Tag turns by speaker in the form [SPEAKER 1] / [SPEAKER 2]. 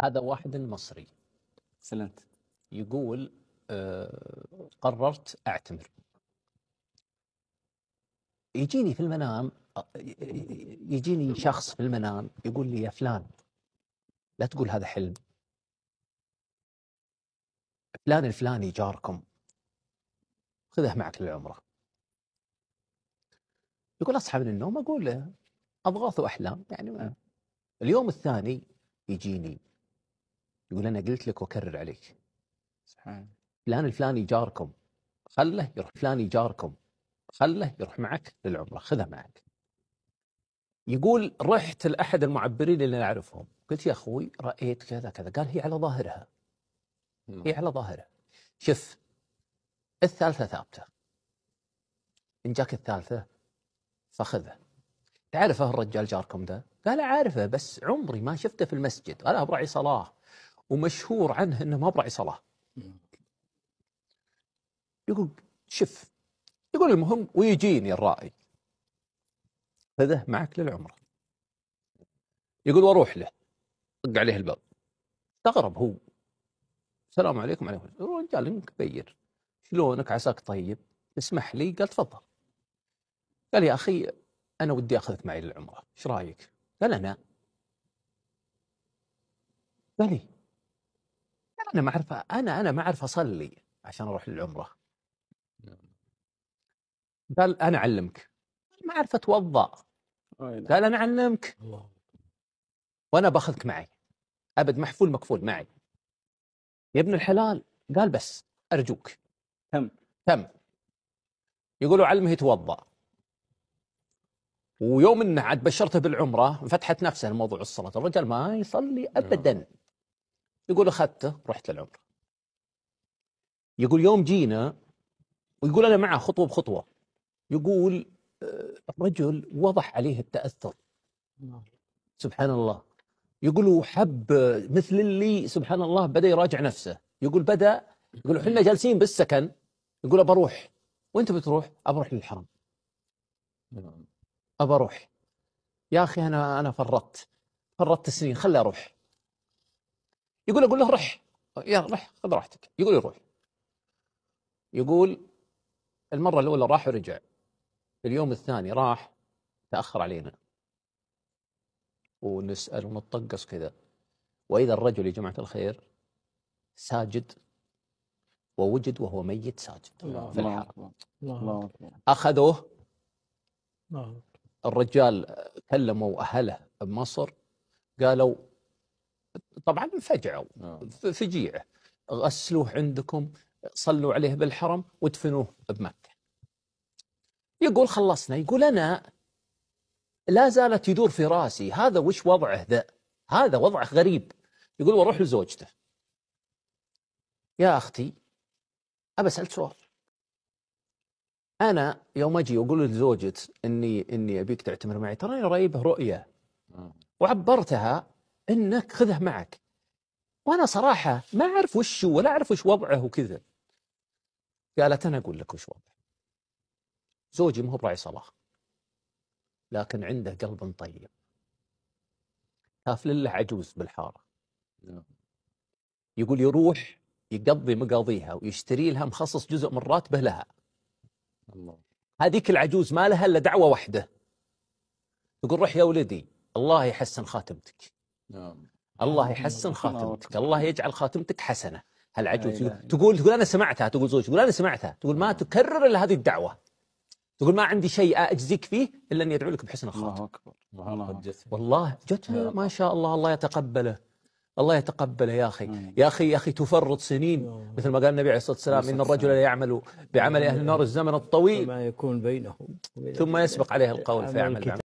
[SPEAKER 1] هذا واحد مصري سلنت يقول آه، قررت اعتمر يجيني في المنام آه، يجيني شخص في المنام يقول لي يا فلان لا تقول هذا حلم فلان الفلاني جاركم خذه معك للعمرة يقول أصحى من النوم أقول له أضغاث واحلام يعني ما. اليوم الثاني يجيني يقول انا قلت لك واكرر عليك سبحان فلان الفلاني جاركم خله يروح فلان جاركم خله يروح معك للعمره خذه معك يقول رحت لاحد المعبرين اللي نعرفهم قلت يا اخوي رايت كذا كذا قال هي على ظاهرها نعم. هي على ظاهرها شف الثالثه ثابته ان جاك الثالثه فخذه تعرفه الرجال جاركم ده؟ قال عارفه بس عمري ما شفته في المسجد انا براعي صلاه ومشهور عنه انه ما براعي صلاه يقول شف يقول المهم ويجيني الرائي فذه معك للعمره يقول واروح له طق عليه الباب استغرب هو السلام عليكم عليكم انك بير شلونك عساك طيب اسمح لي قال تفضل قال يا اخي انا ودي اخذك معي للعمره ايش رايك قال انا قال لي انا ما اعرف انا انا ما اعرف اصلي عشان اروح للعمره قال انا اعلمك ما اعرف اتوضا نعم. قال انا اعلمك وانا باخذك معي ابد محفول مكفول معي يا ابن الحلال قال بس ارجوك تم تم يقولوا علمه يتوضا ويوم انه عاد بشرته بالعمره فتحت نفسه الموضوع الصلاه الرجال ما يصلي نعم. ابدا يقول اخذته رحت للعمره يقول يوم جينا ويقول انا معه خطوه بخطوه يقول آه، الرجل وضح عليه التاثر سبحان الله يقول وحب مثل اللي سبحان الله بدا يراجع نفسه يقول بدا يقول احنا جالسين بالسكن يقول ابى اروح وانت بتروح ابى اروح للحرم نعم. ابى اروح يا اخي انا انا فرطت فرطت السنين خلي اروح يقول اقول له رح يا رح خذ راحتك يقول يروح يقول المره الاولى راح ورجع اليوم الثاني راح تاخر علينا ونسال ونطقص كذا واذا الرجل يا جماعه الخير ساجد ووجد وهو ميت ساجد الله في الحرم الله أكبر أخذوه الله الرجال كلموا أهله بمصر قالوا طبعا انفجعوا آه. فجيعه غسلوه عندكم صلوا عليه بالحرم ودفنوه بمكة يقول خلصنا يقول أنا لا زالت يدور في راسي هذا وش وضعه ذا هذا وضعه غريب يقول واروح لزوجته يا أختي أبى أسأل سؤال أنا يوم أجي وأقول لزوجت إني إني أبيك تعتمر معي تراني رأيبه رؤية آه. وعبرتها انك خذه معك وانا صراحه ما اعرف وش هو ولا اعرف وش وضعه وكذا قالت انا اقول لك وش وضعه زوجي ما هو براعي صلاه لكن عنده قلب طيب خاف له عجوز بالحاره نعم. يقول يروح يقضي مقاضيها ويشتري لها مخصص جزء من راتبه لها الله هذيك العجوز ما لها الا دعوه واحده تقول روح يا ولدي الله يحسن خاتمتك نعم الله نعم، يحسن نعم، خاتمتك الله يجعل خاتمتك حسنه هالعجوز إيه، تقول تقول انا سمعتها تقول زوج تقول انا سمعتها تقول ما نعم. تكرر الا هذه الدعوه تقول ما عندي شيء اجزيك فيه الا أن يدعو لك بحسن الخاتم الله اكبر الله والله جتها ما شاء الله الله يتقبله الله يتقبله يا اخي يا اخي يا اخي تفرط سنين مثل ما قال النبي عليه الصلاه والسلام ان الرجل لا يعمل بعمل اهل النار الزمن الطويل ما يكون بينهم ثم يسبق عليه القول فيعمل